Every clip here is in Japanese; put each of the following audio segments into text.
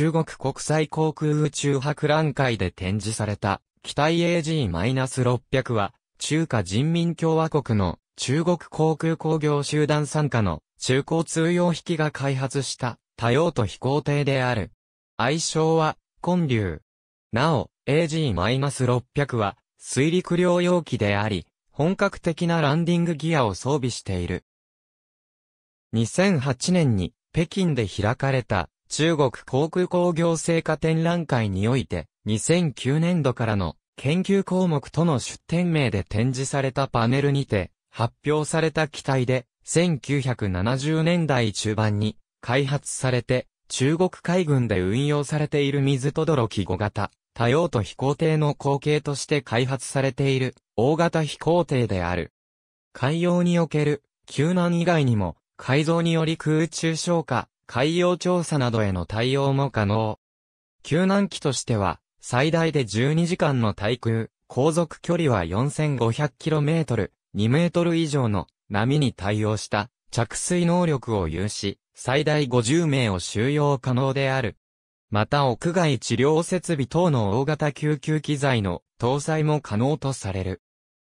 中国国際航空宇宙博覧会で展示された、機体 AG-600 は、中華人民共和国の中国航空工業集団参加の中高通用引きが開発した多用途飛行艇である。愛称は、根流。なお、AG-600 は、水陸両用機であり、本格的なランディングギアを装備している。2008年に北京で開かれた中国航空工業成果展覧会において、2009年度からの研究項目との出展名で展示されたパネルにて、発表された機体で、1970年代中盤に開発されて、中国海軍で運用されている水とどろき5型、多用途飛行艇の後継として開発されている大型飛行艇である。海洋における救難以外にも、改造により空中消火、海洋調査などへの対応も可能。救難機としては、最大で12時間の対空、航続距離は 4500km、2メートル以上の波に対応した着水能力を有し、最大50名を収容可能である。また屋外治療設備等の大型救急機材の搭載も可能とされる。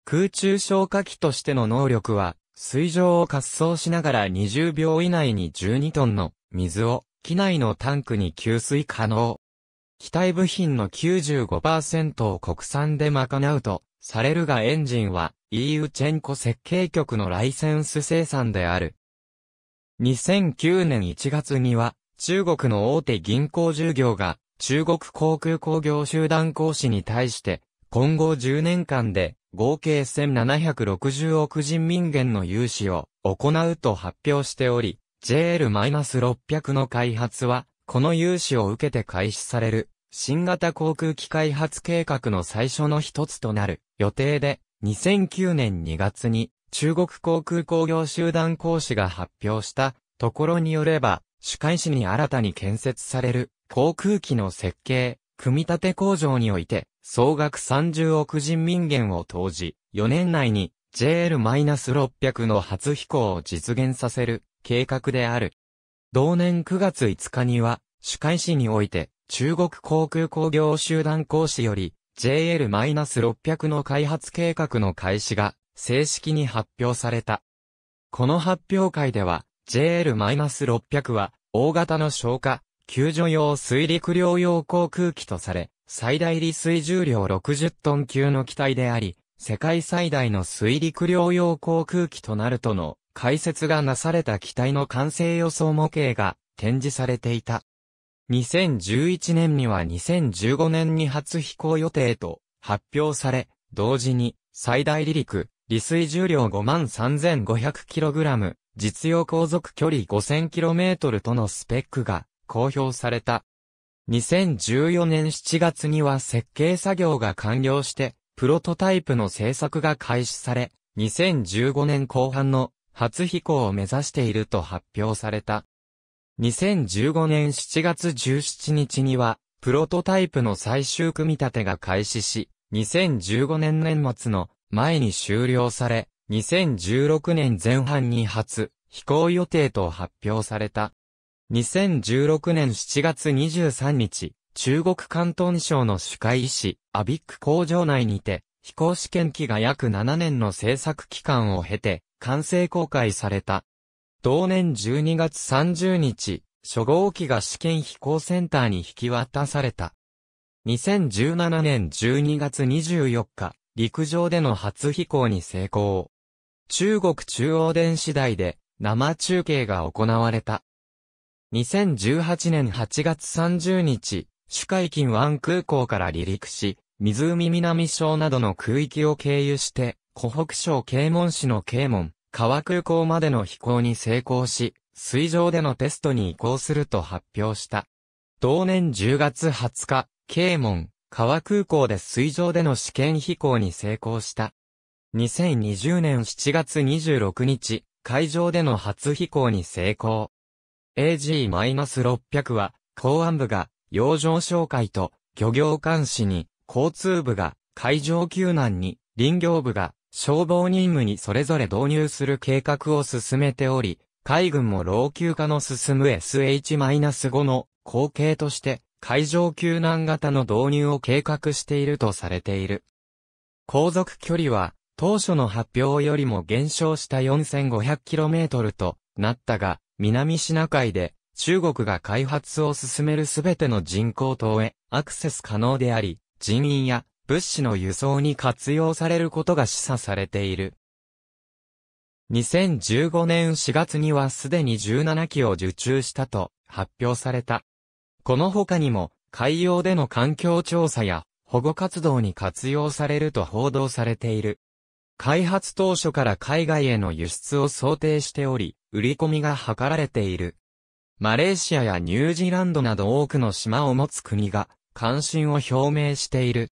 空中消火器としての能力は水上を滑走しながら20秒以内に12トンの水を機内のタンクに給水可能。機体部品の95%を国産で賄うとされるがエンジンは EU チェンコ設計局のライセンス生産である。2009年1月には中国の大手銀行従業が中国航空工業集団講師に対して今後10年間で合計1760億人民元の融資を行うと発表しており、JL-600 の開発は、この融資を受けて開始される、新型航空機開発計画の最初の一つとなる予定で、2009年2月に中国航空工業集団講師が発表したところによれば、主海市に新たに建設される航空機の設計、組み立て工場において、総額30億人民元を投じ、4年内に JL-600 の初飛行を実現させる計画である。同年9月5日には、主海市において、中国航空工業集団講師より、JL-600 の開発計画の開始が正式に発表された。この発表会では、JL-600 は大型の消火、救助用水陸両用航空機とされ、最大離水重量60トン級の機体であり、世界最大の水陸両用航空機となるとの解説がなされた機体の完成予想模型が展示されていた。2011年には2015年に初飛行予定と発表され、同時に最大離陸、離水重量 53,500kg、実用航続距離 5000km とのスペックが公表された。2014年7月には設計作業が完了して、プロトタイプの製作が開始され、2015年後半の初飛行を目指していると発表された。2015年7月17日には、プロトタイプの最終組み立てが開始し、2015年年末の前に終了され、2016年前半に初飛行予定と発表された。2016年7月23日、中国関東省の主会医師、アビック工場内にて、飛行試験機が約7年の制作期間を経て、完成公開された。同年12月30日、初号機が試験飛行センターに引き渡された。2017年12月24日、陸上での初飛行に成功。中国中央電子台で生中継が行われた。2018年8月30日、主海金湾空港から離陸し、湖南省などの空域を経由して、湖北省啓門市の啓門、川空港までの飛行に成功し、水上でのテストに移行すると発表した。同年10月20日、啓門、川空港で水上での試験飛行に成功した。2020年7月26日、海上での初飛行に成功。AG-600 は、公安部が洋上商会と漁業監視に、交通部が海上救難に、林業部が消防任務にそれぞれ導入する計画を進めており、海軍も老朽化の進む SH-5 の後継として、海上救難型の導入を計画しているとされている。航続距離は、当初の発表よりも減少した 4500km となったが、南シナ海で中国が開発を進めるすべての人工島へアクセス可能であり、人員や物資の輸送に活用されることが示唆されている。2015年4月にはすでに17機を受注したと発表された。この他にも海洋での環境調査や保護活動に活用されると報道されている。開発当初から海外への輸出を想定しており、売り込みが図られている。マレーシアやニュージーランドなど多くの島を持つ国が関心を表明している。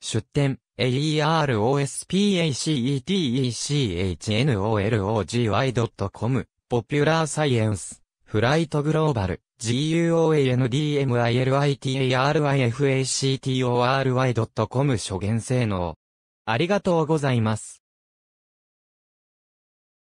出展、aerospacetechnology.com、ポピュラーサイエンス、フライトグローバル、guandmilitarifacory.com 諸言性能。ありがとうございます。